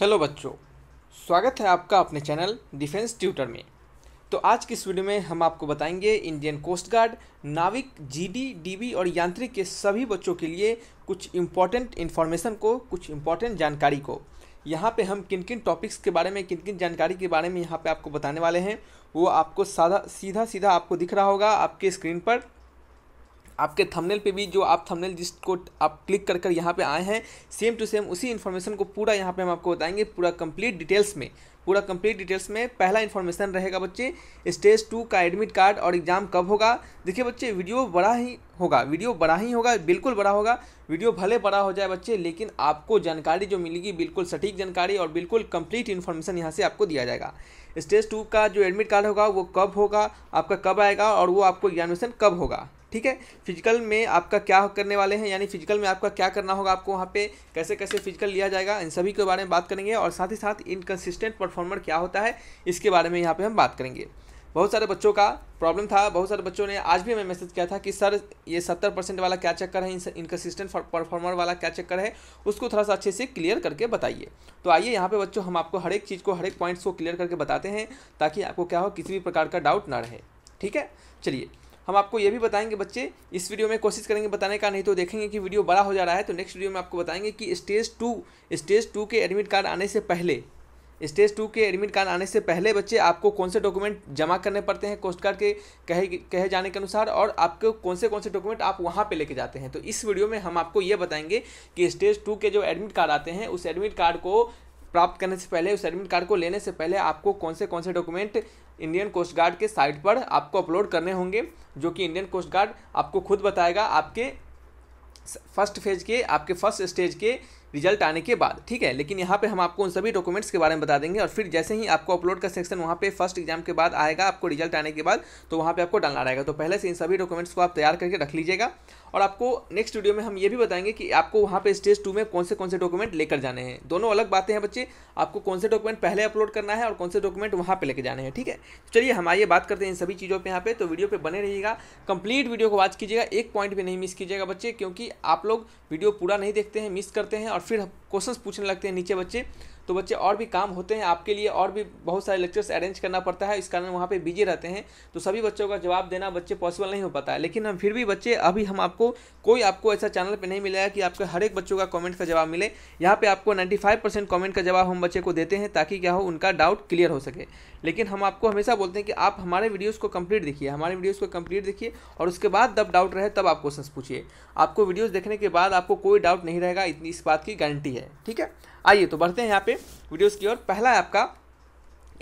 hello बच्चों स्वागत है आपका अपने चैनल डिफेंस ट्यूटर में तो आज की इस वीडियो में हम आपको बताएंगे इंडियन कोस्ट गार्ड नाविक जीडी डीबी और यांत्रिक के सभी बच्चों के लिए कुछ इम्पॉर्टेंट इन्फॉर्मेशन को कुछ इम्पॉर्टेंट जानकारी को यहाँ पे हम किन किन टॉपिक्स के बारे में किन किन जानकारी के बारे में यहाँ पर आपको बताने वाले हैं वो आपको साधा सीधा सीधा आपको दिख रहा होगा आपके स्क्रीन पर आपके थंबनेल पे भी जो आप थंबनेल जिसको आप क्लिक कर कर यहाँ पर आए हैं सेम टू सेम उसी इन्फॉर्मेशन को पूरा यहाँ पे हम आपको बताएंगे पूरा कंप्लीट डिटेल्स में पूरा कंप्लीट डिटेल्स में पहला इन्फॉर्मेशन रहेगा बच्चे स्टेज टू का एडमिट कार्ड और एग्ज़ाम कब होगा देखिए बच्चे वीडियो बड़ा ही होगा वीडियो बड़ा ही होगा बिल्कुल बड़ा होगा वीडियो भले बड़ा हो जाए बच्चे लेकिन आपको जानकारी जो मिलेगी बिल्कुल सटीक जानकारी और बिल्कुल कंप्लीट इन्फॉर्मेशन यहाँ से आपको दिया जाएगा स्टेज टू का जो एडमिट कार्ड होगा वो कब होगा आपका कब आएगा और वो आपको एग्जामिनेशन कब होगा ठीक है फिजिकल में आपका क्या करने वाले हैं यानी फिजिकल में आपका क्या करना होगा आपको वहाँ पे कैसे कैसे फिजिकल लिया जाएगा इन सभी के बारे में बात करेंगे और साथ ही साथ इनकन्सिस्टेंट परफॉर्मर क्या होता है इसके बारे में यहाँ पर हम बात करेंगे बहुत सारे बच्चों का प्रॉब्लम था बहुत सारे बच्चों ने आज भी हमें मैसेज किया था कि सर ये सत्तर परसेंट वाला क्या चक्कर है इनकन्सिस्टेंट परफॉर्मर वाला क्या चक्कर है उसको थोड़ा सा अच्छे से क्लियर करके बताइए तो आइए यहाँ पर बच्चों हम आपको हर एक चीज़ को हर एक पॉइंट्स को क्लियर करके बताते हैं ताकि आपको क्या हो किसी भी प्रकार का डाउट ना रहे ठीक है चलिए हम आपको ये भी बताएंगे बच्चे इस वीडियो में कोशिश करेंगे बताने का नहीं तो देखेंगे कि वीडियो बड़ा हो जा रहा है तो नेक्स्ट वीडियो में आपको बताएंगे कि स्टेज टू स्टेज टू के एडमिट कार्ड आने से पहले स्टेज टू के एडमिट कार्ड आने से पहले बच्चे आपको कौन से डॉक्यूमेंट जमा करने पड़ते हैं कोस्ट गार्ड के कहे कहे जाने के अनुसार और आपके कौन से कौन से डॉक्यूमेंट आप वहाँ पे लेके जाते हैं तो इस वीडियो में हम आपको ये बताएंगे कि स्टेज टू के जो एडमिट कार्ड आते हैं उस एडमिट कार्ड को प्राप्त करने से पहले उस एडमिट कार्ड को लेने से पहले आपको कौन से कौन से डॉक्यूमेंट इंडियन कोस्ट गार्ड के साइट पर आपको अपलोड करने होंगे जो कि इंडियन कोस्ट गार्ड आपको खुद बताएगा आपके फर्स्ट फेज के आपके फर्स्ट स्टेज के रिजल्ट आने के बाद ठीक है लेकिन यहाँ पे हम आपको उन सभी डॉक्यूमेंट्स के बारे में बता देंगे और फिर जैसे ही आपको अपलोड का सेक्शन वहाँ पे फर्स्ट एग्जाम के बाद आएगा आपको रिजल्ट आने के बाद तो वहाँ पे आपको डालना रहेगा तो पहले से इन सभी डॉक्यूमेंट्स को आप तैयार करके रख लीजिएगा और आपको नेक्स्ट वीडियो में हम ये भी बताएंगे कि आपको वहाँ पर स्टेज टू में कौन से कौन से डॉक्यूमेंट लेकर जाने हैं दोनों अलग बातें हैं बच्चे आपको कौन से डॉक्यूमेंट पहले अपलोड करना है और कौन से डॉक्यूमेंट वहाँ पे लेकर जाने हैं ठीक है तो चलिए हम आइए बात करते हैं इन सभी चीज़ों पर यहाँ पर तो वीडियो पे बने रहिएगा कंप्लीट वीडियो को वॉच कीजिएगा एक पॉइंट भी नहीं मिस कीजिएगा बच्चे क्योंकि आप लोग वीडियो पूरा नहीं देखते हैं मिस करते हैं और फिर क्वेश्चंस पूछने लगते हैं नीचे बच्चे तो बच्चे और भी काम होते हैं आपके लिए और भी बहुत सारे लेक्चर्स अरेंज करना पड़ता है इस कारण वहाँ पे बिजी रहते हैं तो सभी बच्चों का जवाब देना बच्चे पॉसिबल नहीं हो पाता है लेकिन हम फिर भी बच्चे अभी हम आपको कोई आपको ऐसा चैनल पे नहीं मिलेगा कि आपके हर एक बच्चों का कमेंट का जवाब मिले यहाँ पर आपको नाइन्टी फाइव परसेंट कमेंट का जवाब हम बच्चे को देते हैं ताकि क्या हो उनका डाउट क्लियर हो सके लेकिन हम आपको हमेशा बोलते हैं कि आप हमारे वीडियोस को कंप्लीट देखिए हमारे वीडियोस को कंप्लीट देखिए और उसके बाद जब डाउट रहे तब आप क्वेश्चन पूछिए आपको वीडियोस देखने के बाद आपको कोई डाउट नहीं रहेगा इतनी इस बात की गारंटी है ठीक है आइए तो बढ़ते हैं यहाँ पे वीडियोज़ की ओर पहला है आपका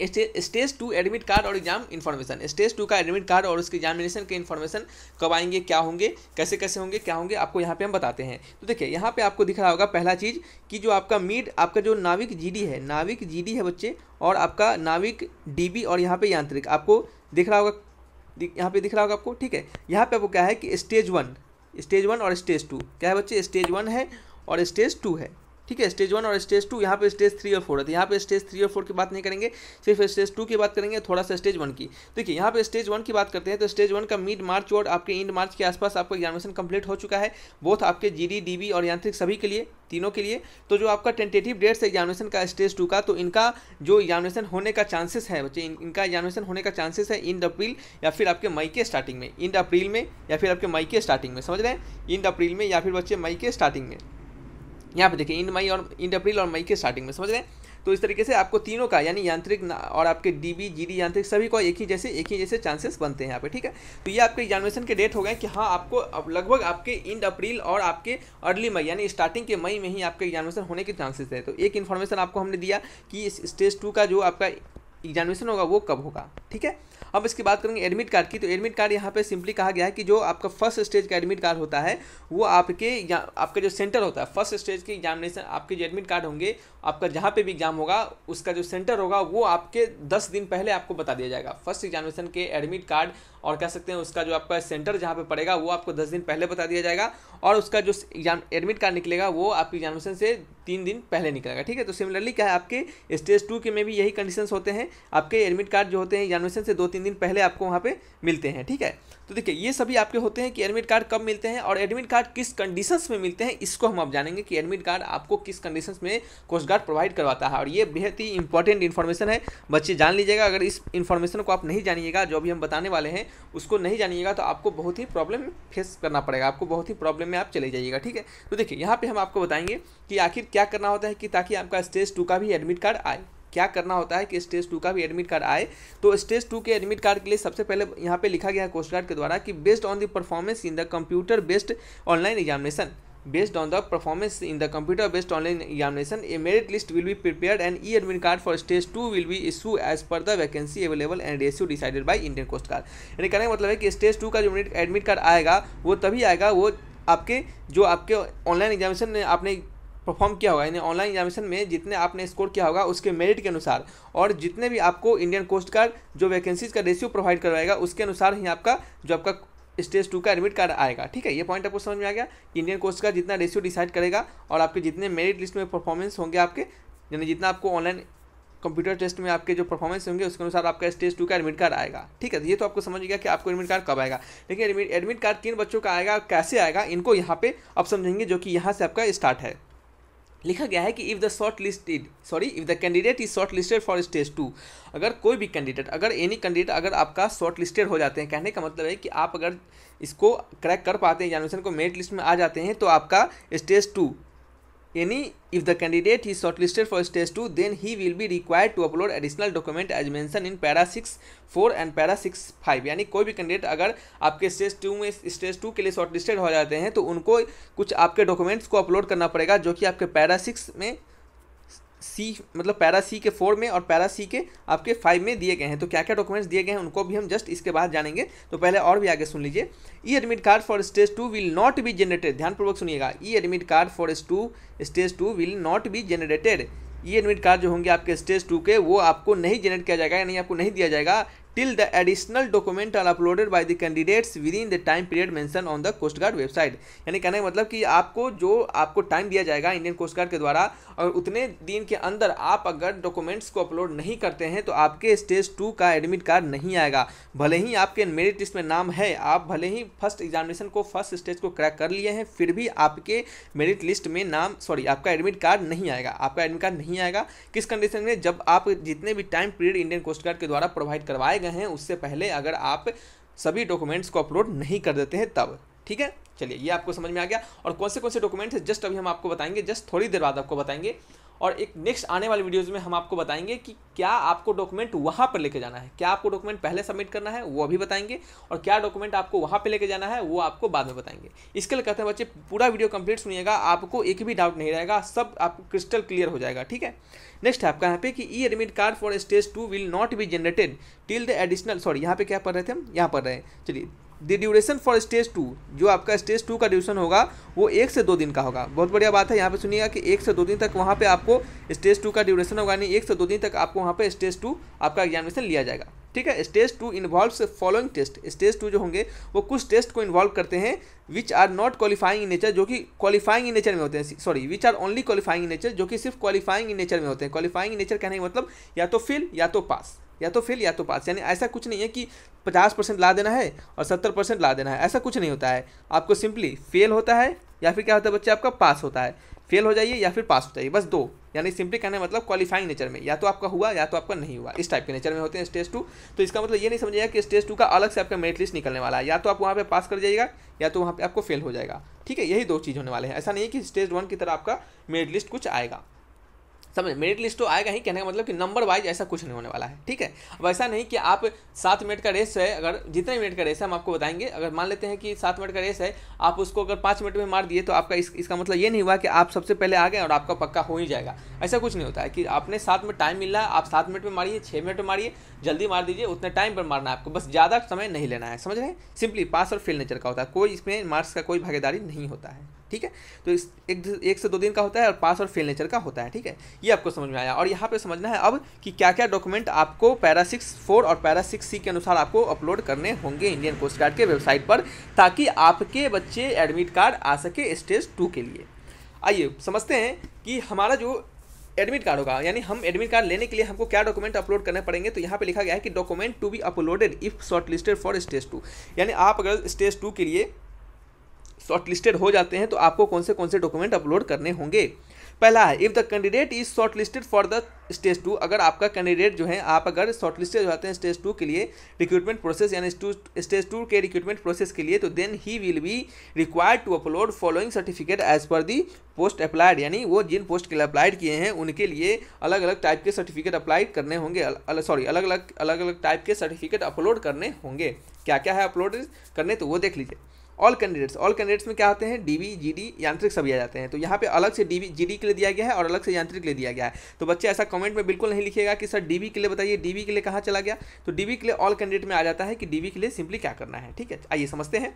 स्टेज टू एडमिट कार्ड और एग्जाम इन्फॉर्मेशन स्टेज टू का एडमिट कार्ड और उसके एग्जामिनेशन के इन्फॉर्मेशन कब आएंगे क्या होंगे कैसे कैसे होंगे क्या होंगे आपको यहाँ पे हम बताते हैं तो देखिए यहाँ पे आपको दिख रहा होगा पहला चीज़ कि जो आपका मीड आपका जो नाविक जी है नाविक जी है बच्चे और आपका नाविक डी और यहाँ पर यांत्रिक आपको दिख रहा होगा यहाँ पे दिख रहा होगा आपको ठीक है यहाँ पे आपको क्या है कि स्टेज वन स्टेज वन और स्टेज टू क्या है बच्चे स्टेज वन है और स्टेज टू है ठीक है स्टेज वन और स्टेज टू यहाँ पे स्टेज थ्री और फोर है तो यहाँ पे स्टेज थ्री और फोर की बात नहीं करेंगे सिर्फ स्टेज टू की बात करेंगे थोड़ा सा स्टेज वन की देखिए यहाँ पे स्टेज वन की बात करते हैं तो स्टेज वन का मिड मार्च और आपके इंड मार्च के आसपास आपका एग्जामिनेशन कंप्लीट हो चुका है बोथ आपके जी डी और यांत्रिक सभी के लिए तीनों के लिए तो जो आपका टेंटेटिव डेट्स है एग्जामिनेशन का स्टेज टू का तो इनका जो एग्जामिनेशन होने का चांसेस है बच्चे इनका एग्जामिनेशन होने का चांसेस है इंड अप्रैल या फिर आपके मई के स्टार्टिंग में इंड अप्रैल में या फिर आपके मई के स्टार्टिंग में समझ रहे हैं इंड अप्रैल में या फिर बच्चे मई के स्टार्टिंग में यहाँ पे देखिए इंड मई और इंड अप्रैल और मई के स्टार्टिंग में समझ रहे हैं तो इस तरीके से आपको तीनों का यानी यांत्रिक और आपके डी बी जी डी यांत्रिक सभी को एक ही जैसे एक ही जैसे चांसेस बनते हैं यहाँ पे ठीक है तो ये आपके एग्जामिनेशन के डेट हो गए कि हाँ आपको अब लगभग आपके इंड अप्रैल और आपके अर्ली मई यानी स्टार्टिंग के मई में ही आपके एग्जामिनेशन होने के चांसेस है तो एक इन्फॉर्मेशन आपको हमने दिया कि स्टेज टू का जो आपका एग्जामिनेशन होगा वो कब होगा ठीक है अब इसकी बात करेंगे एडमिट कार्ड की तो एडमिट कार्ड यहाँ पे सिंपली कहा गया है कि जो आपका फर्स्ट स्टेज का एडमिट कार्ड होता है वो आपके आपका जो सेंटर होता है फर्स्ट स्टेज के एग्जामिनेशन आपके जो एडमिट कार्ड होंगे आपका जहाँ पे भी एग्जाम होगा उसका जो सेंटर होगा वो आपके दस दिन पहले आपको बता दिया जाएगा फर्स्ट एग्जामिनेशन के एडमिट कार्ड और कह सकते हैं उसका जो आपका सेंटर जहाँ पर पड़ेगा वो आपको दस दिन पहले बता दिया जाएगा और उसका जो एग्जाम एडमिट कार्ड निकलेगा वो आपकी एग्जामिनेशन से तीन दिन पहले निकलेगा ठीक है तो सिमिलरली क्या है आपके स्टेज टू के में भी यही कंडीशंस होते हैं हैं आपके एडमिट कार्ड जो होते हैं एडमिशन से दो तीन दिन पहले आपको वहाँ पर मिलते हैं ठीक है तो देखिए ये सभी आपके होते हैं कि एडमिट कार्ड कब मिलते हैं और एडमिट कार्ड किस कंडीशंस में मिलते हैं इसको हम अब जानेंगे कि एडमिट कार्ड आपको किस कंडीशंस में कोस्ट गार्ड प्रोवाइड करवाता है और ये बेहद ही इंपॉर्टेंट इन्फॉर्मेशन है बच्चे जान लीजिएगा अगर इस इन्फॉर्मेशन को आप नहीं जानिएगा जो भी हम बताने वाले हैं उसको नहीं जानिएगा तो आपको बहुत ही प्रॉब्लम फेस करना पड़ेगा आपको बहुत ही प्रॉब्लम में आप चले जाइएगा ठीक है तो देखिए यहाँ पर हम आपको बताएंगे कि आखिर क्या करना होता है कि ताकि आपका स्टेज टू का भी एडमिट कार्ड आए क्या करना होता है कि स्टेज टू का भी एडमिट कार्ड आए तो स्टेज टू के एडमिट कार्ड के लिए सबसे पहले यहाँ पे लिखा गया है कोस्ट गार्ड के द्वारा कि based on the performance in the computer based online examination based on the performance in the computer based online examination a merit list will be prepare and e admit card for stage two will be issue as per the vacancy available and रेस्यू decided by Indian coast guard यानी कहने का मतलब है कि stage two का जो admit card आएगा वो तभी आएगा वो आपके जो आपके ऑनलाइन एग्जामिनेशन आपने परफॉर्म किया होगा यानी ऑनलाइन एग्जामिनेशन में जितने आपने स्कोर किया होगा उसके मेरिट के अनुसार और जितने भी आपको इंडियन कोस्ट गार्ड जो वैकेंसीज का रेशियो प्रोवाइड करवाएगा उसके अनुसार ही आपका जो आपका स्टेज टू का एडमिट कार्ड आएगा ठीक है ये पॉइंट आपको समझ में आ गया कि इंडियन कोस्ट का जितना रेशियो डिसाइड करेगा और आपके जितने मेरिट लिस्ट में परफॉर्मेंस होंगे आपके यानी जितना आपको ऑनलाइन कंप्यूटर टेस्ट में आपके जो परफॉर्मेंस होंगे उसके अनुसार आपका स्टेज टू का एडमिट कार्ड आएगा ठीक है तो ये तो आपको समझ गया कि आपको एडमिट कार्ड कब आएगा लेकिन एडमिट कार्ड किन बच्चों का आएगा कैसे आएगा इनको यहाँ पर आप समझेंगे जो कि यहाँ से आपका स्टार्ट है लिखा गया है कि if the short listed sorry if the candidate is short listed for stage two अगर कोई भी कैंडिडेट अगर एनी कैंडिडेट अगर आपका शॉर्ट लिस्टेड हो जाते हैं कहने का मतलब है कि आप अगर इसको क्रैक कर पाते हैं एग्जामिनेशन को मेरिट लिस्ट में आ जाते हैं तो आपका stage two any if the candidate is shortlisted for stage 2 then he will be required to upload additional document as mentioned in para 6 4 and para 6 5 यानी कोई भी कैंडिडेट अगर आपके स्टेज 2 में स्टेज 2 के लिए शॉर्टलिस्टेड हो जाते हैं तो उनको कुछ आपके डॉक्यूमेंट्स को अपलोड करना पड़ेगा जो कि आपके पैरा सिक्स में सी मतलब पैरा सी के फोर में और पैरा सी के आपके फाइव में दिए गए हैं तो क्या क्या डॉक्यूमेंट्स दिए गए हैं उनको भी हम जस्ट इसके बाद जानेंगे तो पहले और भी आगे सुन लीजिए e admit card for stage two will not be generated ध्यानपूर्वक सुनिएगा e admit card for two stage two will not be generated e admit card जो होंगे आपके स्टेज टू के वो आपको नहीं जनरेट किया जाएगा यानी आपको नहीं दिया जाएगा till the additional document are uploaded by the candidates within the time period mention on the coast guard website यानी कहने का मतलब कि आपको जो आपको टाइम दिया जाएगा इंडियन कोस्ट गार्ड के द्वारा और उतने दिन के अंदर आप अगर डॉक्यूमेंट्स को अपलोड नहीं करते हैं तो आपके स्टेज टू का एडमिट कार्ड नहीं आएगा भले ही आपके मेरिट लिस्ट में नाम है आप भले ही फर्स्ट एग्जामिनेशन को फर्स्ट स्टेज को क्रैक कर लिए हैं फिर भी आपके मेरिट लिस्ट में नाम सॉरी आपका एडमिट कार्ड नहीं आएगा आपका एडमिट कार्ड नहीं आएगा किस कंडीशन में जब आप जितने भी time period Indian coast guard के द्वारा प्रोवाइड करवाए गए हैं उससे पहले अगर आप सभी डॉक्यूमेंट्स को अपलोड नहीं कर देते हैं तब ठीक है चलिए ये आपको समझ में आ गया और कौन से कौन से डॉक्यूमेंट्स हैं जस्ट अभी हम आपको बताएंगे जस्ट थोड़ी देर बाद आपको बताएंगे और एक नेक्स्ट आने वाले वीडियोज़ में हम आपको बताएंगे कि क्या आपको डॉक्यूमेंट वहाँ पर लेके जाना है क्या आपको डॉक्यूमेंट पहले सबमिट करना है वो अभी बताएंगे और क्या डॉक्यूमेंट आपको वहाँ पर लेके जाना है वो आपको बाद में बताएंगे इसके लिए कहते हैं बच्चे पूरा वीडियो कंप्लीट सुनिएगा आपको एक भी डाउट नहीं रहेगा सब आपको क्रिस्टल क्लियर हो जाएगा ठीक है नेक्स्ट है आपका यहाँ पे कि e admit card for stage two will not be generated till the additional sorry यहाँ पे क्या पढ़ रहे थे हम यहाँ पढ़ रहे हैं चलिए the duration for stage two जो आपका स्टेज टू का ड्यूरेशन होगा वो एक से दो दिन का होगा बहुत बढ़िया बात है यहाँ पे सुनिएगा कि एक से दो दिन तक वहाँ पे आपको स्टेज टू का ड्यूरेशन होगा यानी एक से दो दिन तक आपको वहाँ पे स्टेज टू आपका एग्जामिनेशन लिया जाएगा ठीक है stage two involve following test stage two जो होंगे वो कुछ टेस्ट को इन्वॉल्व करते हैं which are not qualifying in nature जो कि क्वालिफाइंग इन नेचर में होते हैं sorry which are only qualifying in nature जो कि सिर्फ क्वालिफाइंग इन नेचर में होते हैं क्वालिफाइंग इन नेचर कहने का मतलब या तो फिल या तो पास या तो फेल या तो पास यानी ऐसा कुछ नहीं है कि पचास परसेंट ला देना है और सत्तर परसेंट ला देना है ऐसा कुछ नहीं होता है आपको सिंपली फेल होता है या फिर क्या होता है बच्चे आपका पास होता है फेल हो जाइए या फिर पास हो जाइए बस दो यानी सिंपली कहने मतलब क्वालिफाइंग नेचर में या तो आपका हुआ या तो आपका नहीं हुआ इस टाइप के नेचर में होते हैं स्टेज टू तो इसका मतलब ये नहीं समझिएगा कि स्टेज टू का अलग से आपका मेरिट लिस्ट निकलने वाला है या तो आप वहाँ पे पास कर जाइएगा या तो वहाँ पर आपको फेल हो जाएगा ठीक है यही दो चीज़ होने वाले हैं ऐसा नहीं है कि स्टेज वन की तरह आपका मेरिट लिस्ट कुछ आएगा समझ मेरिट लिस्ट तो आएगा ही कहने का मतलब कि नंबर वाइज ऐसा कुछ नहीं होने वाला है ठीक है अब ऐसा नहीं कि आप सात मिनट का रेस है अगर जितने मिनट का रेस है हम आपको बताएंगे अगर मान लेते हैं कि सात मिनट का रेस है आप उसको अगर पाँच मिनट में मार दिए तो आपका इस, इसका मतलब ये नहीं हुआ कि आप सबसे पहले आ गए और आपका पक्का हो ही जाएगा ऐसा कुछ नहीं होता है कि आपने सात में टाइम मिल रहा है आप सात मिनट में मारिए छः मिनट में मारिए जल्दी मार दीजिए उतने टाइम पर मारना है आपको बस ज़्यादा समय नहीं लेना है समझ रहे हैं सिंपली पास और फेल नेचर का होता है कोई इसमें मार्क्स का कोई भागीदारी नहीं होता है ठीक है तो इस एक एक से दो दिन का होता है और पास और फेल नेचर का होता है ठीक है ये आपको समझ में आया और यहाँ पे समझना है अब कि क्या क्या डॉक्यूमेंट आपको पैरा सिक्स फोर और पैरा सिक्स सी के अनुसार आपको अपलोड करने होंगे इंडियन कोस्ट गार्ड के वेबसाइट पर ताकि आपके बच्चे एडमिट कार्ड आ सके स्टेज टू के लिए आइए समझते हैं कि हमारा जो एडमिट कार्ड होगा यानी हम एडमिट कार्ड लेने के लिए हमको क्या डॉक्यूमेंट अपलोड करने पड़ेंगे तो यहाँ पे लिखा गया है कि document to be uploaded if short listed for stage two यानी आप अगर स्टेज टू के लिए शॉर्ट लिस्टेड हो जाते हैं तो आपको कौन से कौन से डॉक्यूमेंट अपलोड करने होंगे पहला है if the candidate is short listed for the stage two अगर आपका कैंडिडेट जो है आप अगर शॉर्ट लिस्टेड हो जाते हैं स्टेज टू के लिए रिक्रूटमेंट प्रोसेस यानी स्टेज टू के रिक्रूटमेंट प्रोसेस के लिए तो then he will be required to upload following certificate as per the post applied यानी वो जिन पोस्ट के लिए अप्लाइड किए हैं उनके लिए अलग अलग टाइप के सर्टिफिकेट अप्लाई करने होंगे सॉरी अलग अलग अलग अलग टाइप के सर्टिफिकेट अपलोड करने होंगे क्या क्या है अपलोड करने तो वो देख लीजिए ऑल कैंडिडेट्स ऑल कैंडिडेट्स में क्या आते हैं डीबी जीडी यांत्रिक सभी आ जाते हैं तो यहाँ पे अलग से डीबी जीडी के लिए दिया गया है और अलग से यांत्रिक के लिए दिया गया है तो बच्चे ऐसा कमेंट में बिल्कुल नहीं लिखेगा कि सर डीबी के लिए बताइए डीबी के लिए कहाँ चला गया तो डीबी के लिए ऑल कैंडिडेट में आ जाता है कि डीबी के लिए सिंपली क्या करना है ठीक है आइए समझते हैं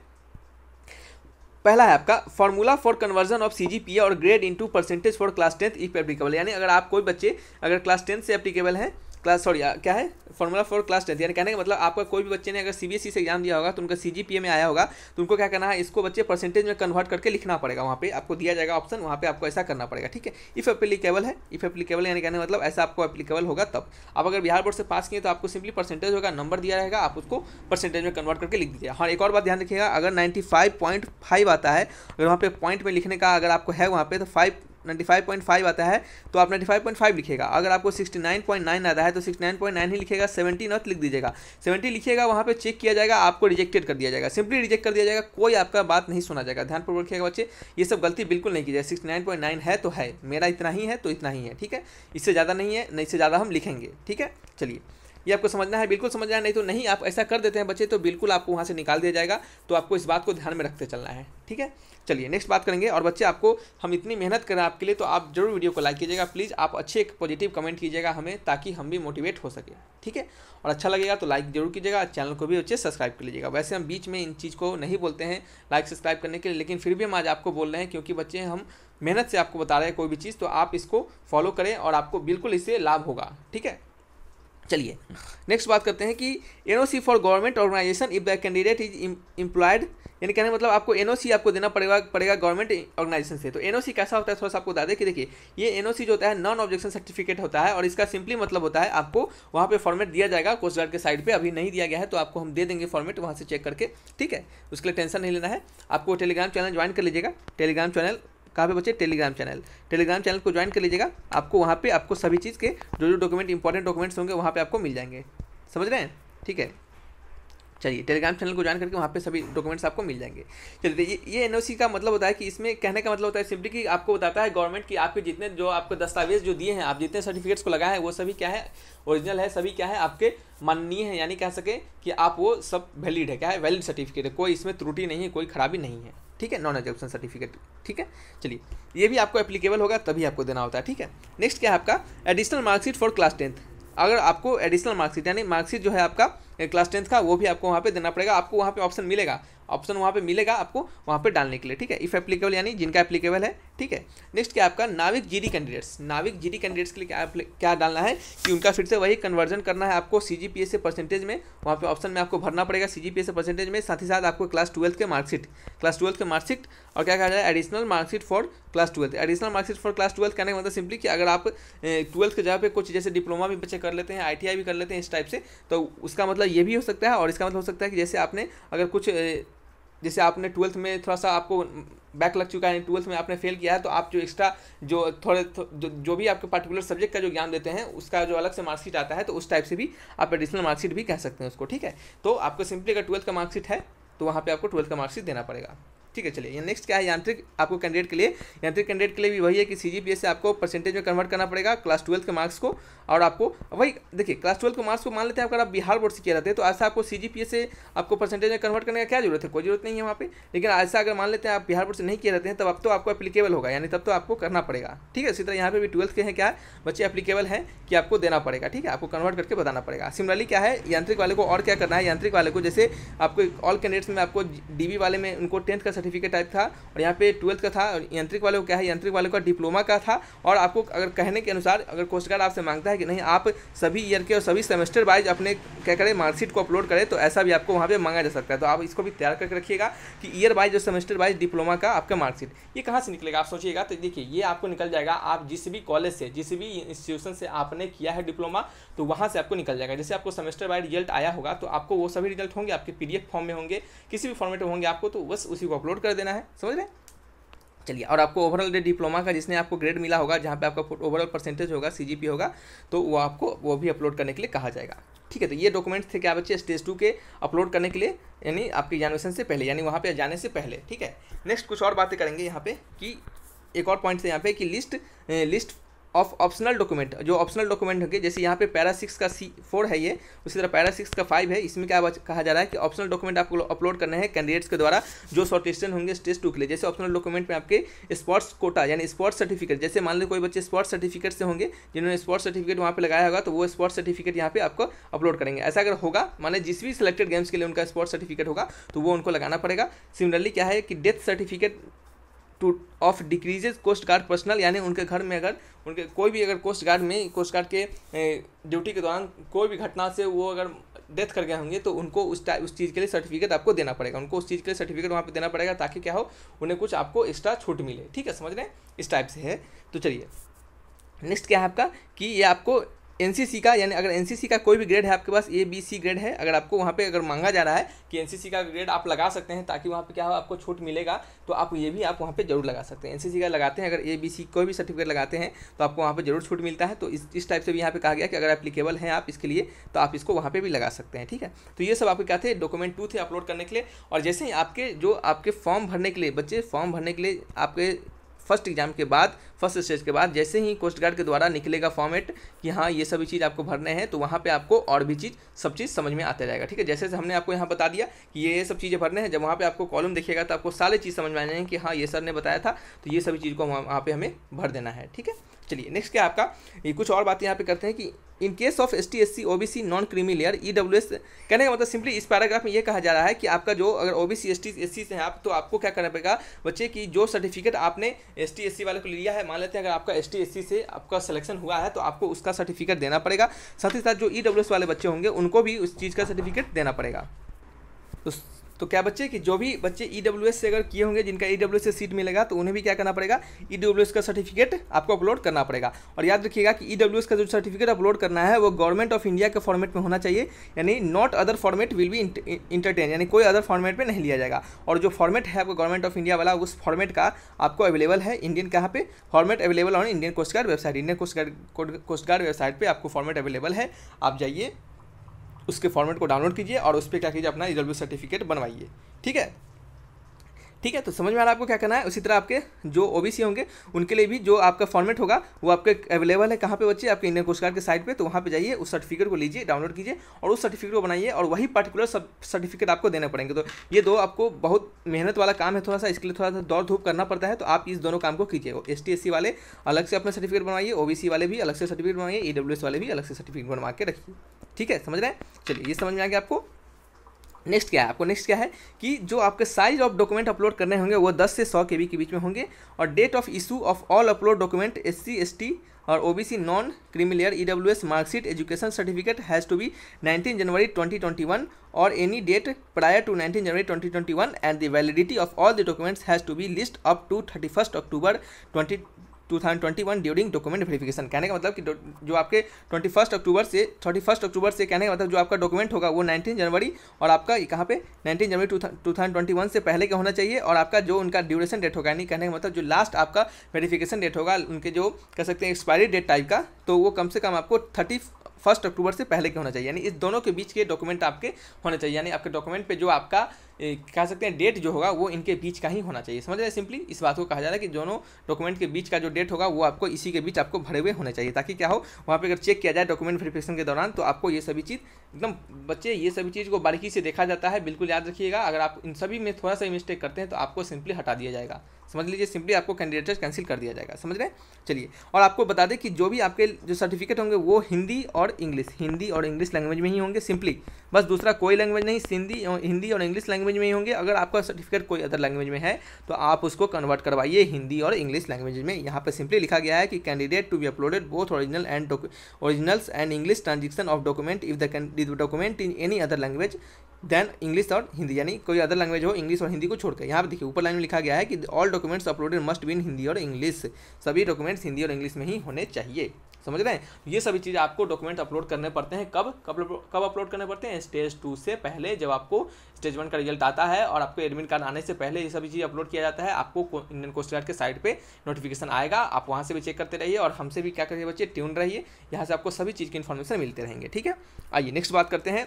पहला है आपका formula for conversion of C और grade into percentage for class tenth if applicable यानी अगर आप कोई बच्चे अगर क्लास टेंथ से एप्लीकेबल है क्लास सॉरी क्या है फॉर्मूला फॉर क्लास टेंथ यानी कहने का मतलब आपका कोई भी बच्चे ने अगर सी e से एग्जाम दिया होगा तो उनका सी में आया होगा तो उनको क्या करना है इसको बच्चे परसेंटेज में कन्वर्ट करके लिखना पड़ेगा वहाँ पे आपको दिया जाएगा ऑप्शन वहाँ पे आपको ऐसा करना पड़ेगा ठीक है इफ एप्लीकेबल है इफ एप्लीकेबल यानी कहने मतलब ऐसा आपको एप्लीकेबल होगा तब आप अगर बिहार बोर्ड से पास किए तो आपको सिंपली परसेंटेज होगा नंबर दिया रहेगा आप उसको परसेंटेज में कन्वर्ट करके लिख दीजिए हाँ एक और बात ध्यान रखिएगा अगर नाइन्टी आता है अगर वहाँ पे पॉइंट में लिखने का अगर आपको है वहाँ पे तो फाइव 95.5 आता है तो आप 95.5 लिखेगा अगर आपको 69.9 आता है तो 69.9 ही लिखेगा 70 नॉट लिख दीजिएगा 70 लिखिएगा वहाँ पे चेक किया जाएगा आपको रिजेक्टेड कर दिया जाएगा सिंपली रिजेक्ट कर दिया जाएगा कोई आपका बात नहीं सुना जाएगा ध्यानपूर्वक रखिएगा बच्चे ये सब गलती बिल्कुल नहीं की जाए सिक्सटी है तो है मेरा इतना ही है तो इतना ही है ठीक है इससे ज़्यादा नहीं है नहीं इससे ज़्यादा हम लिखेंगे ठीक है चलिए ये आपको समझना है बिल्कुल समझना है नहीं तो नहीं आप ऐसा कर देते हैं बच्चे तो बिल्कुल आपको वहाँ से निकाल दिया जाएगा तो आपको इस बात को ध्यान में रखते चलना है ठीक है चलिए नेक्स्ट बात करेंगे और बच्चे आपको हम इतनी मेहनत करें आपके लिए तो आप जरूर वीडियो को लाइक कीजिएगा प्लीज़ आप अच्छे एक पॉजिटिव कमेंट कीजिएगा हमें ताकि हम भी मोटिवेट हो सके ठीक है और अच्छा लगेगा तो लाइक जरूर कीजिएगा चैनल को भी अच्छे सब्सक्राइब कर लीजिएगा वैसे हम बीच में इन चीज़ को नहीं बोलते हैं लाइक सब्सक्राइब करने के लिए लेकिन फिर भी हम आज आपको बोल रहे हैं क्योंकि बच्चे हम मेहनत से आपको बता रहे हैं कोई भी चीज़ तो आप इसको फॉलो करें और आपको बिल्कुल इससे लाभ होगा ठीक है चलिए नेक्स्ट बात करते हैं कि an for government organization if the candidate is employed यानी कहने मतलब आपको एन आपको देना पड़ेगा पड़ेगा गवर्नमेंट ऑर्गेनाइजेशन से तो एन कैसा होता है थोड़ा सा आपको बता दें कि देखिए ये एन जो होता है नॉन ऑब्जेक्शन सर्टिफिकेट होता है और इसका सिंपली मतलब होता है आपको वहाँ पर फॉर्मेट दिया जाएगा कोस्ट गार्ड के साइड पर अभी नहीं दिया गया है तो आपको हम दे देंगे फॉर्मेट वहाँ से चेक करके ठीक है उसके लिए टेंशन नहीं लेना है आपको टेलीग्राम चैनल ज्वाइन कर लीजिएगा टेलीग्राम चैनल कहाँ पे बच्चे टेलीग्राम चैनल टेलीग्राम चैनल को ज्वाइन कर लीजिएगा आपको वहाँ पे आपको सभी चीज़ के जो जो डॉक्यूमेंट इंपॉर्टेंट डॉक्यूमेंट्स होंगे वहाँ पे आपको मिल जाएंगे समझ रहे हैं ठीक है चलिए टेलीग्राम चैनल को ज्वाइन करके वहाँ पे सभी डॉक्यूमेंट्स आपको मिल जाएंगे चलिए तो ये एन का मतलब होता है कि इसमें कहने का मतलब होता है सिंपली कि आपको बताता है गवर्नमेंट कि आपके जितने जो आपको दस्तावेज जो दिए हैं आप जितने सर्टिफिकेट्स को लगाए हैं वो सभी क्या है ओरिजिनल है सभी क्या है आपके माननीय है यानी कह सके कि आप वो सब वैलिड है क्या है वैलिड सर्टिफिकेट है कोई इसमें त्रुटि नहीं है कोई खराबी नहीं है ठीक है नॉन एग्जम्पन सर्टिफिकेट ठीक है चलिए ये भी आपको एप्लीकेबल होगा तभी आपको देना होता है ठीक है नेक्स्ट क्या है आपका additional marksheet for class tenth अगर आपको एडिशनल मार्कशीट यानी मार्कशीट जो है आपका क्लास टेंथ का वो भी आपको वहाँ पे देना पड़ेगा आपको वहाँ पे ऑप्शन मिलेगा ऑप्शन वहाँ पे मिलेगा आपको वहाँ पे डालने के लिए ठीक है इफ एप्लीकेबल यानी जिनका एप्लीकेबल है ठीक है नेक्स्ट क्या आपका Navik GD candidates Navik GD candidates के लिए क्या क्या डालना है कि उनका फिर से वही कन्वर्जन करना है आपको सी जी से परसेंटेज में वहाँ पे ऑप्शन में आपको भरना पड़ेगा सी जी से परसेंटेज में साथ ही साथ आपको क्लास ट्वेल्थ के मार्कशीट क्लास ट्वेल्थ के मार्कशीट और क्या कहा जाए additional marksheet for class twelfth additional marksheet for class twelfth कहने का मतलब सिंपली कि अगर आप ट्वेल्थ के जगह पे कुछ जैसे डिप्लोमा भी बच्चे कर लेते हैं आई भी कर लेते हैं इस टाइप से तो उसका मतलब ये भी हो सकता है और इसका मतलब हो सकता है कि जैसे आपने अगर कुछ जैसे आपने ट्वेल्थ में थोड़ा सा आपको बैक लग चुका है ट्वेल्थ में आपने फेल किया है तो आप जो एक्स्ट्रा जो थोड़े थो, जो, जो भी आपके पर्टिकुलर सब्जेक्ट का जो ज्ञान देते हैं उसका जो अलग से मार्कशीट आता है तो उस टाइप से भी आप एडिशनल मार्कशीट भी कह सकते हैं उसको ठीक है तो आपको सिंपली अगर ट्वेल्थ का मार्कशीट है तो वहाँ पर आपको ट्वेल्थ का मार्कशीट देना पड़ेगा ठीक है चलिए नेक्स्ट क्या है यांत्रिक आपको कैंडिडेट के लिए यांत्रिक कैंडिडेट के लिए भी वही है कि सी से आपको परसेंटेज में कन्वर्ट करना पड़ेगा क्लास ट्वेल्थ के मार्क्स को और आपको वही देखिए क्लास ट्वेल्थ के मार्क्स को मान लेते हैं अगर आप बिहार बोर्ड से किया जाते हैं तो ऐसा आपको सी से आपको परसेंटेज में कन्वर्ट करने का क्या जरूरत है कोई जरूरत नहीं है वहाँ पर लेकिन ऐसा अगर मान लेते हैं आप बिहार बोर्ड से नहीं किया रहते हैं तब अब तो आपको एप्लीकेबल होगा यानी तब तो आपको करना पड़ेगा ठीक है इसी तरह यहाँ पर भी ट्वेल्थ के हैं क्या बच्चे अपलीकेबल है कि आपको देना पड़ेगा ठीक है आपको कन्वर्ट करके बताना पड़ेगा सिमरली क्या है यांत्रिक वाले को और क्या करना है यांत्रिक वाले को जैसे आपको ऑल कैंडिडेट्स में आपको डी वाले में उनको टेंथ का सर्टिफिकेट टाइप था और यहाँ पे ट्वेल्थ का था और यंत्रिक वालों को क्या है यांत्रिक वालों का डिप्लोमा का था और आपको अगर कहने के अनुसार अगर कोस्ट गार्ड आपसे मांगता है कि नहीं आप सभी ईयर के और सभी सेमेस्टर वाइज अपने क्या करें मार्कशीट को अपलोड करें तो ऐसा भी आपको वहाँ पर मांगा जा सकता है तो आप इसको भी तैयार करके रखिएगा कि ईयर वाइज और सेमेस्टर वाइज डिप्लोमा का आपका मार्कशीट ये कहाँ से निकलेगा आप सोचिएगा तो देखिए ये आपको निकल जाएगा आप जिस भी कॉलेज से जिस भी इंस्टीट्यूशन से आपने किया है डिप्लोमा तो वहाँ से आपको निकल जाएगा जैसे आपको सेमेस्टर वाइज रिजल्ट आया होगा तो आपको वो सभी रिजल्ट होंगे आपके पीडीएफ फॉर्म में होंगे किसी भी फॉर्मेट में होंगे आपको तो बस उसी को अपलोड अपलोड कर देना है समझ रहे चलिए और आपको ओवरऑल डिप्लोमा का जिसने आपको ग्रेड मिला होगा जहाँ पे आपका ओवरऑल परसेंटेज होगा सीजीपी होगा तो वो आपको वो भी अपलोड करने के लिए कहा जाएगा ठीक है तो ये डॉक्यूमेंट्स थे क्या बच्चे स्टेज टू के अपलोड करने के लिए यानी आपके एग्जामिनेशन से पहले यानी वहाँ पे जाने से पहले ठीक है नेक्स्ट कुछ और बातें करेंगे यहाँ पे कि एक और पॉइंट है यहाँ पे कि list list of optional document जो ऑप्शनल डॉक्यूमेंट होंगे जैसे यहाँ पे पैरा सिक्स का सी फोर है ये उसी तरह पैरा सिक्स का फाइव है इसमें क्या कहा जा रहा है कि ऑप्शनल डॉक्यूमेंट आपको अपलोड करने हैं कैंडिडेट्स के द्वारा जो शॉर्टेस्टन होंगे स्टेज टू के लिए जैसे ऑप्शनल डॉक्यूमेंट में आपके स्पोर्ट्स कोटा यानी स्पोर्ट्स सर्टिफिकेट जैसे मान लो कोई बच्चे स्पोर्ट्स सर्टिफिकेट से होंगे जिन्होंने स्पोर्ट्स सर्टिफिकेट वहाँ पर लगाया होगा तो वो स्पोर्ट्स सर्टिफिकेट यहाँ पे आपको अपलोड करेंगे ऐसा अगर होगा माने जिस भी सिलेक्टेड गेम्स के लिए उनका स्पोर्ट्स सर्टिफिकेट होगा तो वो उनको लगाना पड़ेगा सिमिलरली क्या है कि डेथ सर्टिफिकेट टू ऑफ डिक्रीजेज कोस्ट गार्ड पर्सनल यानी उनके घर में अगर उनके कोई भी अगर कोस्ट गार्ड में कोस्ट गार्ड के ड्यूटी के दौरान कोई भी घटना से वो अगर डेथ कर गए होंगे तो उनको उस उस चीज़ के लिए सर्टिफिकेट आपको देना पड़ेगा उनको उस चीज़ के लिए सर्टिफिकेट वहाँ पे देना पड़ेगा ताकि क्या हो उन्हें कुछ आपको एक्स्ट्रा छूट मिले ठीक है समझ रहे हैं इस टाइप से है तो चलिए नेक्स्ट क्या है आपका कि ये आपको एन का यानी अगर एन का कोई भी ग्रेड है आपके पास ए बी सी ग्रेड है अगर आपको वहाँ पे अगर मांगा जा रहा है कि एन का ग्रेड आप लगा सकते हैं ताकि वहाँ पे क्या हो आपको छूट मिलेगा तो आप ये भी आप वहाँ पे जरूर लगा सकते हैं एन का लगाते हैं अगर ए बी सी कोई भी सर्टिफिकेट लगाते हैं तो आपको वहाँ पर जरूर छूट मिलता है तो इस इस टाइप से भी यहाँ पर कहा गया कि अगर एप्लीकेबल हैं आप इसके लिए तो आप इसको वहाँ पर भी लगा सकते हैं ठीक है तो ये सब आपके क्या थे डॉक्यूमेंट टू थे अपलोड करने के लिए और जैसे ही आपके जो आपके फॉर्म भरने के लिए बच्चे फॉर्म भरने के लिए आपके फर्स्ट एग्जाम के बाद फर्स्ट स्टेज के बाद जैसे ही कोस्ट गार्ड के द्वारा निकलेगा फॉर्मेट कि हाँ ये सभी चीज़ आपको भरने हैं तो वहाँ पे आपको और भी चीज़ सब चीज़ समझ में आता जाएगा ठीक है जैसे हमने आपको यहाँ बता दिया कि ये ये सब चीज़ें भरने हैं जब वहाँ पर आपको कॉलम देखिएगा तो आपको सारी चीज़ समझ में आ जाएंगे कि हाँ ये सर ने बताया था तो ये सभी चीज़ को वहाँ पर हमें भर देना है ठीक है चलिए नेक्स्ट क्या आपका ये कुछ और बातें यहाँ पे करते हैं कि in case of S T S C O B C non creamy layer E W S कहने का मतलब सिंपली इस पैराग्राफ में ये कहा जा रहा है कि आपका जो अगर O B C S T S C से हैं आप तो आपको क्या करना पड़ेगा बच्चे की जो सर्टिफिकेट आपने एस टी एस सी वाले को लिया है मान लेते हैं अगर आपका एस टी एस सी से आपका सिलेक्शन हुआ है तो आपको उसका सर्टिफिकेट देना पड़ेगा साथ ही साथ जो ई डब्ल्यू एस वाले बच्चे होंगे उनको भी उस चीज़ का सर्टिफिकेट देना पड़ेगा तो तो क्या बच्चे कि जो भी बच्चे ई e से अगर किए होंगे जिनका ई e से सीट मिलेगा तो उन्हें भी क्या करना पड़ेगा ई e का सर्टिफिकेट आपको अपलोड करना पड़ेगा और याद रखिएगा कि ई का जो सर्टिफिकेट अपलोड करना है वो गवर्नमेंट ऑफ इंडिया के फॉर्मेट में होना चाहिए यानी not other format will be entertain यानी कोई अदर फॉर्मेट में नहीं लिया जाएगा और जो फॉर्मेट है आपको गवर्नमेंट ऑफ इंडिया वाला उस फॉर्मेट का आपको अवेलेबल है इंडियन कहाँ पे format available on Indian coast guard website Indian coast guard coast guard website पर आपको फॉर्मेट अवेलेबल है आप जाइए उसके फॉर्मेट को डाउनलोड कीजिए और उस पर क्या कीजिए अपना ई सर्टिफिकेट बनवाइए ठीक है ठीक है तो समझ में आ रहा है आपको क्या करना है उसी तरह आपके जो ओबीसी होंगे उनके लिए भी जो आपका फॉर्मेट होगा वो आपके अवेलेबल है कहाँ पे बच्चे आपके इंडियन कोस्ट गार्ड के साइट पे तो वहाँ पे जाइए उस सर्टिफिकेट को लीजिए डाउनलोड कीजिए और उस सर्टिफिकेट को बनाइए और वही पर्टिकुलर सब सर्टिफिकेट आपको देने पड़ेंगे तो ये दो आपको बहुत मेहनत वाला काम है थोड़ा सा इसके लिए थोड़ा सा दौड़ धूप करना पड़ता है तो आप इस दोनों काम को कीजिए एस टी वाले अलग से अपना सर्टिफिकेट बनवाइए ओ वाले भी अलग से सर्टिफिकेट बनवाइए ई वाले भी अलग से सर्टिफिकेट बनवा के रखिए ठीक है समझ रहे हैं चलिए ये समझ में आ गया आपको नेक्स्ट क्या है आपको नेक्स्ट क्या है कि जो आपके साइज ऑफ डॉक्यूमेंट अपलोड करने होंगे वो 10 से 100 के बी के बीच में होंगे और date of issue of all upload document S C और OBC non creamy layer E W S marksheet education certificate has to be 19 January 2021 और any date prior to 19 January 2021 and the validity of all the documents has to be list up to thirty October twenty 2021 during document verification कहने का मतलब कि जो आपके 21 अक्टूबर से 31 अक्टूबर से कहने का मतलब जो आपका डॉक्यूमेंट होगा वो 19 जनवरी और आपका कहाँ पे 19 जनवरी 2021 से पहले का होना चाहिए और आपका जो उनका ड्यूरेशन डेट होगा यानी कहने का मतलब जो लास्ट आपका वेरीफिकेशन डेट होगा उनके जो कह सकते हैं एक्सपायरी डेट टाइप का तो वो कम से कम आपको थर्टी फर्स्ट अक्टूबर से पहले के होना चाहिए यानी इस दोनों के बीच के डॉक्यूमेंट आपके होने चाहिए यानी आपके डॉक्यूमेंट पे जो आपका कह सकते हैं डेट जो होगा वो इनके बीच का ही होना चाहिए समझ रहे सिंपली इस बात को कहा जा रहा है कि दोनों डॉक्यूमेंट के बीच का जो डेट होगा वो आपको इसी के बीच आपको भरे हुए होने चाहिए ताकि क्या हो वहाँ पर अगर चेक किया जाए डॉक्यूमेंट वेरिफिकेशन के दौरान तो आपको ये सभी चीज़ एकदम बच्चे ये सभी चीज़ को बारीकी से देखा जाता है बिल्कुल याद रखिएगा अगर आप इन सभी में थोड़ा सा मिस्टेक करते हैं तो आपको सिंपली हटा दिया जाएगा समझ लीजिए सिंपली आपको कैंडिडेट कैंसिल कर दिया जाएगा समझ रहे हैं चलिए और आपको बता दें कि जो भी आपके जो सर्टिफिकेट होंगे वो हिंदी और इंग्लिश हिंदी और इंग्लिश लैंग्वेज में ही होंगे सिंपली बस दूसरा कोई लैंग्वेज नहीं हिंदी हिंदी और इंग्लिश लैंग्वेज में ही होंगे अगर आपका सर्टिफिकेट कोई अदर लैंग्वेज में है तो आप उसको कन्वर्ट करवाइए हिंदी और इंग्लिश लैंग्वेज में यहाँ पर सिंपली लिखा गया है कि candidate to be uploaded both original and originals and English transaction of document if the document in any other language then English और हिंदी यानी कोई अदर लैंग्वेज हो इंग्लिश और हिंदी को छोड़कर यहाँ पर देखिए ऊपर लाइन में लिखा गया है कि all documents uploaded must be in Hindi और इंग्लिश सभी डॉक्यूमेंट्स हिंदी और इंग्लिश में ही होने चाहिए समझ रहे हैं ये सभी चीज़ आपको डॉक्यूमेंट अपलोड करने पड़ते हैं कब कब कब अपलोड करने पड़ते हैं स्टेज टू से पहले जब आपको स्टेज वन का रिजल्ट आता है और आपको एडमिट कार्ड आने से पहले ये सभी चीज़ अपलोड किया जाता है आपको इंडियन कोस्ट गार्ड के साइट पे नोटिफिकेशन आएगा आप वहाँ से भी चेक करते रहिए और हमसे भी क्या करिए बच्चे ट्यून रहिए यहाँ से आपको सभी चीज़ की इन्फॉर्मेशन मिलते रहेंगे ठीक है आइए नेक्स्ट बात करते हैं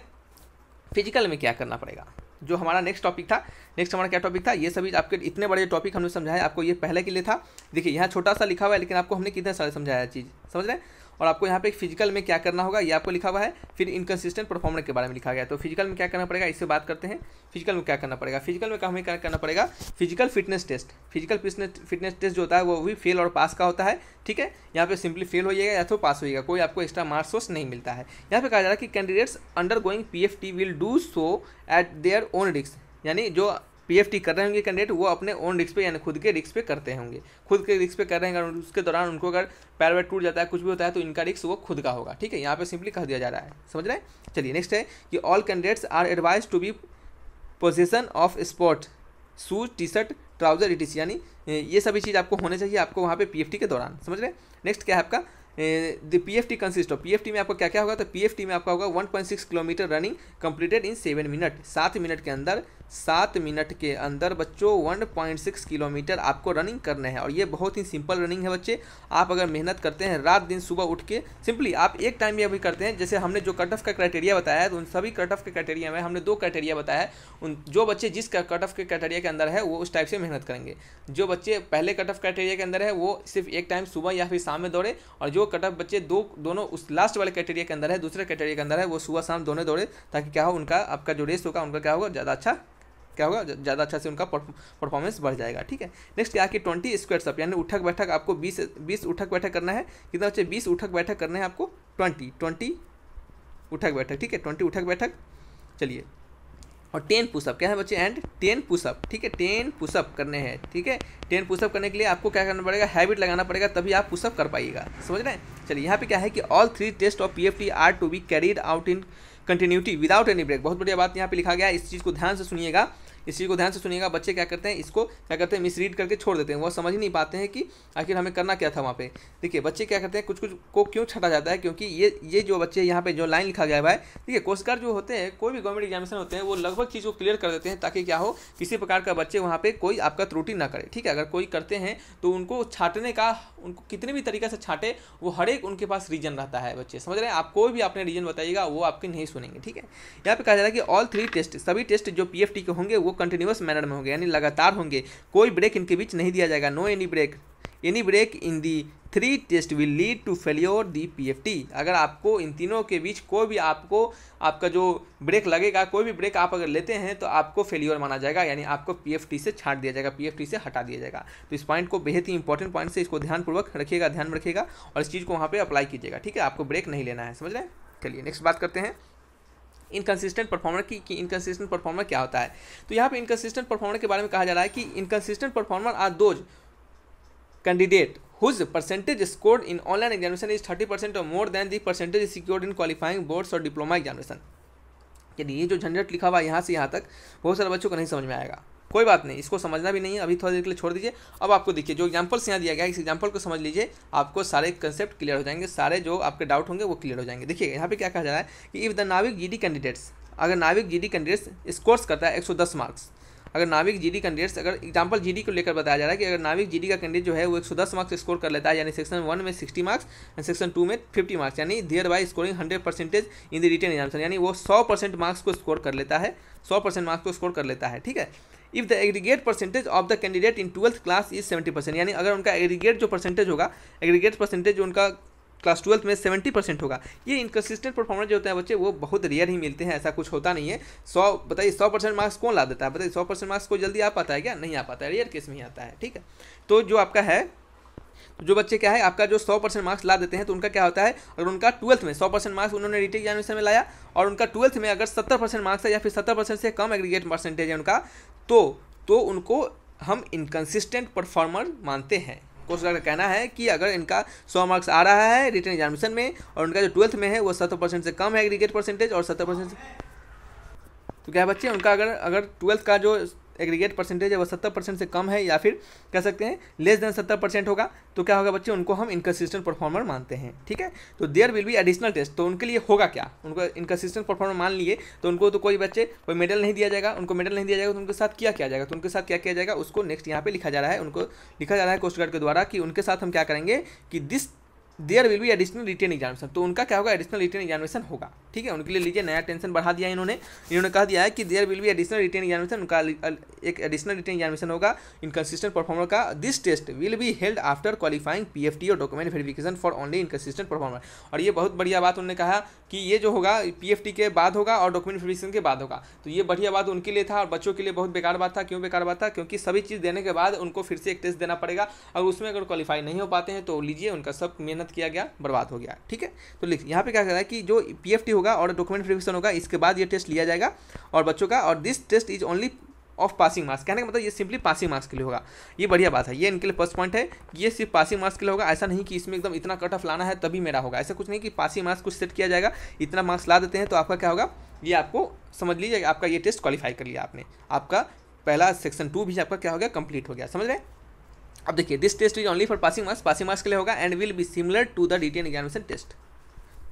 फिजिकल में क्या करना पड़ेगा जो हमारा नेक्स्ट टॉपिक था नेक्स्ट हमारा क्या टॉपिक था ये सभी आपके इतने बड़े टॉपिक हमने समझाया आपको ये पहले के लिए था देखिए यहाँ छोटा सा लिखा हुआ है लेकिन आपको हमने कितने सारे समझाया चीज़ समझ रहे हैं और आपको यहाँ पे फिजिकल में क्या करना होगा ये आपको लिखा हुआ है फिर इनकसिस्टेंट परफॉर्मर के बारे में लिखा गया तो फिजिकल में क्या करना पड़ेगा इससे बात करते हैं फिजिकल में क्या करना पड़ेगा फिजिकल में हमें क्या करना पड़ेगा physical fitness test physical fitness fitness test जो होता है वो भी फेल और पास का होता है ठीक है यहाँ पे सिंपली फेल जाएगा या तो पास होएगा कोई आपको एक्स्ट्रा मार्क्स वोस नहीं मिलता है यहाँ पे कहा जा रहा है कि candidates undergoing P will do so at their own risk यानी जो पीएफटी कर रहे होंगे कैंडिडेट वो अपने ओन रिक्स पे यानी खुद के रिक्स पे करते होंगे खुद के रिक्स पे कर रहे हैं उसके दौरान उनको अगर पैर वैर टूट जाता है कुछ भी होता है तो इनका रिक्स वो खुद का होगा ठीक है यहाँ पे सिंपली कह दिया जा रहा है समझ रहे हैं चलिए नेक्स्ट है कि all candidates are advise to be position of sport shoes T shirt trouser इटिस यानी ये सभी चीज़ आपको होने चाहिए आपको वहाँ पे पी के दौरान समझ रहे हैं नेक्स्ट क्या है आपका the P F T consist of P F T में आपका क्या क्या होगा तो पी एफ टी में आपका होगा one point six kilometer running completed in seven minute सात मिनट के अंदर सात मिनट के अंदर बच्चों वन पॉइंट सिक्स किलोमीटर आपको रनिंग करने है और ये बहुत ही सिंपल रनिंग है बच्चे आप अगर मेहनत करते हैं रात दिन सुबह उठ के सिंपली आप एक टाइम भी अभी करते हैं जैसे हमने जो कट ऑफ का क्राइटेरिया बताया है तो उन सभी कट ऑफ के क्राइटेरिया में हमने दो क्राइटेरिया बताया है उन जो बच्चे जिस कट ऑफ के क्राइटेरिया के अंदर है वो उस टाइप से मेहनत करेंगे जो बच्चे पहले कट ऑफ क्राइटेरिया के अंदर है वो सिर्फ एक टाइम सुबह या फिर शाम में दौड़े और जो कट ऑफ बच्चे दो दोनों उस लास्ट वाले कैटेगरी के अंदर है दूसरे कैटेगरी के अंदर है वो सुबह शाम दोनों दौड़े ताकि क्या हो उनका आपका जो रेस होगा उनका क्या होगा ज़्यादा अच्छा क्या होगा ज़्यादा अच्छा से उनका परफॉर्मेंस बढ़ जाएगा ठीक है नेक्स्ट क्या कि ट्वेंटी स्क्वेयर सप यानी उठक बैठक आपको बीस बीस उठक बैठक करना है कितना बच्चे बीस उठक बैठक करना है आपको ट्वेंटी ट्वेंटी उठक बैठक ठीक है ट्वेंटी उठक बैठक चलिए और टेन पुशअप क्या है बच्चे एंड टेन पुशअप ठीक है टेन पुशअप करने हैं ठीक है टेन पुशअप करने के लिए आपको क्या करना पड़ेगा हैबिट लगाना पड़ेगा तभी आप पुशअप कर पाइएगा समझ रहे हैं चलिए यहाँ पे क्या है कि all three test of P F T are to be carried out in continuity without any break बहुत बढ़िया बात यहाँ पे लिखा गया इस चीज़ को ध्यान से सुनिएगा इस चीज़ को ध्यान से सुनिएगा बच्चे क्या करते हैं इसको क्या करते हैं मिसरीड करके छोड़ देते हैं वह समझ नहीं पाते हैं कि आखिर हमें करना क्या था वहाँ पे देखिए बच्चे क्या करते हैं कुछ कुछ को क्यों छटा जाता है क्योंकि ये ये जो बच्चे यहाँ पे जो लाइन लिखा गया है ठीक देखिए कोशकार जो होते हैं कोई भी गवर्नमेंट एग्जामिनेशन होते हैं वो लगभग चीज़ को क्लियर कर देते हैं ताकि क्या हो किसी प्रकार का बच्चे वहाँ पर कोई आपका त्रुटि ना करे ठीक है अगर कोई करते हैं तो उनको छाटने का उनको कितने भी तरीके से छाटे वो हर एक उनके पास रीजन रहता है बच्चे समझ रहे हैं आप कोई भी अपने रीजन बताइएगा वो आपके नहीं सुनेंगे ठीक है यहाँ पे कहा जा रहा है कि ऑल थ्री टेस्ट सभी टेस्ट जो पी के होंगे वो कंटिन्यूस मैनर में होंगे यानी लगातार होंगे कोई ब्रेक इनके बीच नहीं दिया जाएगा no any break any break in the three test will lead to failure the T अगर आपको इन तीनों के बीच कोई भी आपको आपका जो ब्रेक लगेगा कोई भी ब्रेक आप अगर लेते हैं तो आपको फेल्योर माना जाएगा यानी आपको टी से छाट दिया जाएगा पीएफटी से हटा दिया जाएगा तो इस पॉइंट को बेहद ही इंपॉर्टेंट पॉइंट से इसको ध्यानपूर्वक रखिएगा ध्यान में रखिएगा और इस चीज़ को वहाँ पर अप्लाई कीजिएगा ठीक है आपको ब्रेक नहीं लेना है समझ रहे हैं चलिए नेक्स्ट बात करते हैं इनकन्सिस्टेंट परफॉर्मर की, कि इनकन्सिस्टेंट परफॉर्मर क्या होता है तो यहाँ पे इनकन्सिस्टेंट परफॉर्मर के बारे में कहा जा रहा है कि inconsistent performer are those candidate whose percentage percentage in online examination is thirty percent और more than the percentage secured in qualifying boards और डिप्लोमा एग्जामिनेशन यानी ये जो झंझट लिखा हुआ है यहाँ से यहाँ तक बहुत सारे बच्चों को नहीं समझ में आएगा कोई बात नहीं इसको समझना भी नहीं है अभी थोड़ी देर के लिए छोड़ दीजिए अब आपको देखिए जो एग्जाम्पल्स यहाँ दिया गया है इस एग्जाम्पल को समझ लीजिए आपको सारे कंसेप्ट क्लियर हो जाएंगे सारे जो आपके डाउट होंगे वो क्लियर हो जाएंगे देखिए यहाँ पे क्या कहा जा रहा है कि इफ़ द नाविक जी कैंडिडेट्स अगर नाविक जी कैंडिडेट्स स्कोर्स करता है एक मार्क्स अगर नाविक जीडी कैंडिडेट्स अगर एग्जाम्पल जीडी को लेकर बताया जा रहा है कि अगर नाविक जीडी का कैंडिडेट जो है वो 110 मार्क्स स्कोर कर लेता है यानी सेक्शन वन में 60 मार्क्स एंड सेक्शन टू में 50 मार्क्स यानी thereby scoring 100 percentage in the return exam यानी वो 100 परसेंट मार्क्स को स्कोर कर लेता है सौ मार्क्स को स्कोर कर लेता है ठीक है if the aggregate percentage of the candidate in twelfth class is seventy percent यानी अगर उनका एग्रीगेट जो परसेंटेज होगा एग्रीगेट परसेंटेज उनका क्लास ट्वेल्थ में सेवेंटी परसेंट होगा ये इनकसिस्टेंट परफॉर्मेंस जो होते हैं बच्चे वो बहुत रेयर ही मिलते हैं ऐसा कुछ होता नहीं है सौ बताइए सौ परसेंट मार्क्स कौन ला देता है बताइए सौ परसेंट मार्क्स को जल्दी आ पाता है क्या नहीं आ पाता है रेयर केस में ही आता है ठीक है तो जो आपका है तो जो बच्चे क्या है आपका जो 100 परसेंट मार्क्स ला देते हैं तो उनका क्या होता है अगर उनका ट्वेल्थ में 100 परसेंट मार्क्स उन्होंने रिटेक एग्जामिनेशन में लाया और उनका ट्वेल्थ में अगर 70 परसेंट मार्क्स है या फिर 70 परसेंट से कम एग्रीगेट परसेंटेज है उनका तो तो उनको हम इनकन्सिस्टेंट परफॉर्मर मानते हैं कोर्स का कहना है कि अगर इनका सौ मार्क्स आ रहा है रिटर्न एग्जामिनेशन में और उनका जो ट्वेल्थ में है वो सत्तर परसेंट से कम है एग्रीगेट परसेंटेज और सत्तर परसेंट से तो क्या बच्चे उनका अगर अगर ट्वेल्थ का जो एग्रीगेट परसेंटेज है वो सत्तर परसेंट से कम है या फिर कह सकते हैं लेस देन सत्तर परसेंट होगा तो क्या होगा बच्चे उनको हम इनकसिस्टेंट परफॉर्मर मानते हैं ठीक है तो there will be additional test तो उनके लिए होगा क्या उनको इनकसिस्टेंट परफॉर्मर मान लिए तो उनको तो कोई बच्चे कोई मेडल नहीं दिया जाएगा उनको मेडल नहीं दिया जाएगा तो उनके साथ क्या किया जाएगा तो उनके साथ क्या किया जाएगा उसको नेक्स्ट यहाँ पर लिखा जा रहा है उनको लिखा जा रहा है कोस्ट गार्ड के द्वारा कि उनके साथ हम क्या करेंगे कि this there will be additional written examination तो उनका क्या होगा एडिशनल रिटर्न एग्जामिनेशन होगा ठीक है उनके लिए लीजिए नया टेंशन बढ़ा दिया इन्होंने इन्होंने कहा दिया है कि there will be additional written examination उनका एक एडिशनल रिटर्न एग्जामिनेशन होगा इनकन्सिस्टेंट परफॉर्मर का this test will be held after qualifying P F T और document verification for only inconsistent performer और ये बहुत बढ़िया बात उन्होंने कहा कि ये जो होगा पी एफ टी के बाद होगा और डॉक्यूमेंट वेरिफिकेशन के बाद होगा तो ये बढ़िया बात उनके लिए था और बच्चों के लिए बहुत बेकार बात था क्यों बेकार बात था क्योंकि सभी चीज़ देने के बाद उनको फिर से एक टेस्ट देना पड़ेगा और उसमें अगर क्वालिफाई नहीं हो पाते हैं तो लीजिए उनका सब मेहनत मेहनत किया गया बर्बाद हो गया ठीक है तो लिख यहाँ पे क्या कह रहा है कि जो पीएफटी होगा और डॉक्यूमेंट वेरिफिकेशन होगा इसके बाद ये टेस्ट लिया जाएगा और बच्चों का और this test is only of passing marks कहने का मतलब ये सिंपली पासिंग मार्क्स के लिए होगा ये बढ़िया बात है ये इनके लिए फर्स्ट पॉइंट है कि ये सिर्फ पासिंग मार्क्स के लिए होगा ऐसा नहीं कि इसमें एकदम इतना कट ऑफ लाना है तभी मेरा होगा ऐसा कुछ नहीं कि पासिंग मार्क्स कुछ सेट किया जाएगा इतना मार्क्स ला देते हैं तो आपका क्या होगा ये आपको समझ लीजिए आपका ये टेस्ट क्वालिफाई कर लिया आपने आपका पहला सेक्शन टू भी आपका क्या हो गया कंप्लीट हो गया समझ रहे हैं अब देखिए this test is only for passing marks passing marks के लिए होगा and will be similar to the written examination test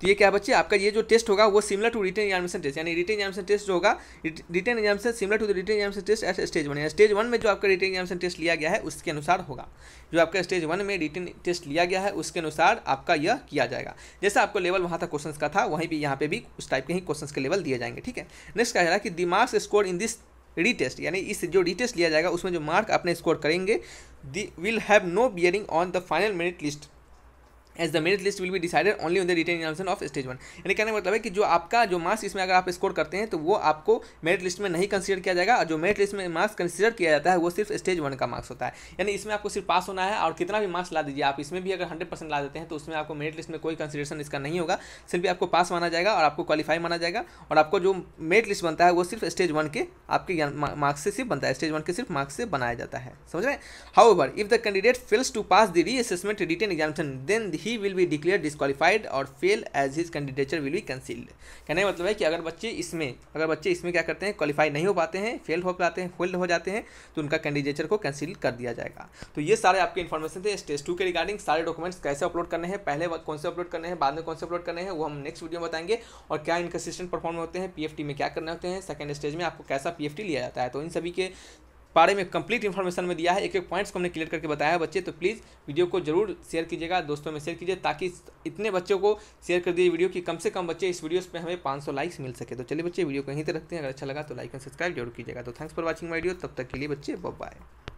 तो ये क्या बच्चे आपका ये जो टेस्ट होगा वो similar to written examination test यानी रिटर्न एग्जामिनेशन टेस्ट जो होगा written examination similar to the written examination test at stage one stage one में जो आपका रिटर्न एग्जामिनेशन टेस्ट लिया गया है उसके अनुसार होगा जो आपका स्टेज वन में रिटर्न टेस्ट लिया गया है उसके अनुसार आपका यह किया जाएगा जैसा आपको लेवल वहाँ तक क्वेश्चन का था वहीं भी यहाँ पे भी उस टाइप के ही क्वेश्चन के लेवल दिए जाएंगे ठीक है नेक्स्ट कहा जा रहा है कि the marks score in this retest यानी इस जो रीटेस्ट लिया जाएगा उसमें जो मार्क आपने स्कोर करेंगे the will have no bearing on the final merit list as the merit list will be decided only on the written examination of stage one यानी कहने मतलब है कि जो आपका जो मार्क्स इसमें अगर आप स्कोर करते हैं तो वो आपको मेरिट लिस्ट में नहीं कंसिडर किया जाएगा और जो मेरिट लिस्ट में मार्क्स कंसिडर किया जाता है वो सिर्फ स्टेज वन का मार्क्स होता है यानी इसमें आपको सिर्फ पास होना है और कितना भी मार्क्स ला दीजिए आप इसमें भी अगर हंड्रेड परसेंट ला देते हैं तो उसमें आपको मेरिट लिस्ट में कोई कंसिडरेशन इसका नहीं होगा सिर्फ आपको पास माना जाएगा और आपको क्वालिफाई माना जाएगा और आपको जो मेरिट लिस्ट बनता है वो सिर्फ स्टेज वन के आपके मार्क्स से सिर्फ बनता है स्टेज वन के सिर्फ मार्क्स से बनाया जाता है समझ रहे however if the candidate fails to pass the reassessment written examination then he he will be declare disqualified और fail as his candidature will be cancelled कहने का मतलब है कि अगर बच्चे इसमें अगर बच्चे इसमें क्या करते हैं क्वालिफाई नहीं हो पाते हैं फेल हो पाते हैं फेल्ड हो जाते हैं तो उनका कैंडिडेचर को कैंसिल कर दिया जाएगा तो ये सारे आपके इन्फॉर्मेशन थे स्टेज टू के रिगार्डिंग सारे डॉक्यूमेंट्स कैसे अपलोड करने हैं पहले कौन से अपलोड करने हैं बाद में कौन से अपलोड करने हैं वो हम नेक्स्ट वीडियो में बताएंगे और क्या इनकसिस्टेंट परफॉर्म होते हैं पीएफटी में क्या करने होते हैं सेकेंड स्टेज में आपको कैसा पी लिया जाता है तो इन सभी के बारे में कंप्लीट इन्फॉर्मेशन में दिया है एक एक पॉइंट्स को हमने क्लियर करके बताया है बच्चे तो प्लीज़ वीडियो को जरूर शेयर कीजिएगा दोस्तों में शेयर कीजिए ताकि इतने बच्चों को शेयर कर दिए वीडियो कि कम से कम बच्चे इस वीडियोस पे हमें 500 लाइक्स मिल सके तो चलिए बच्चे वीडियो को यहीं तक रखते हैं अगर अच्छा लगा तो लाइक एंड सब्सक्राइब जरूर कीजिएगा तो थैंक्स फॉर वॉचिंग वीडियो तब तक के लिए बच्चे बाय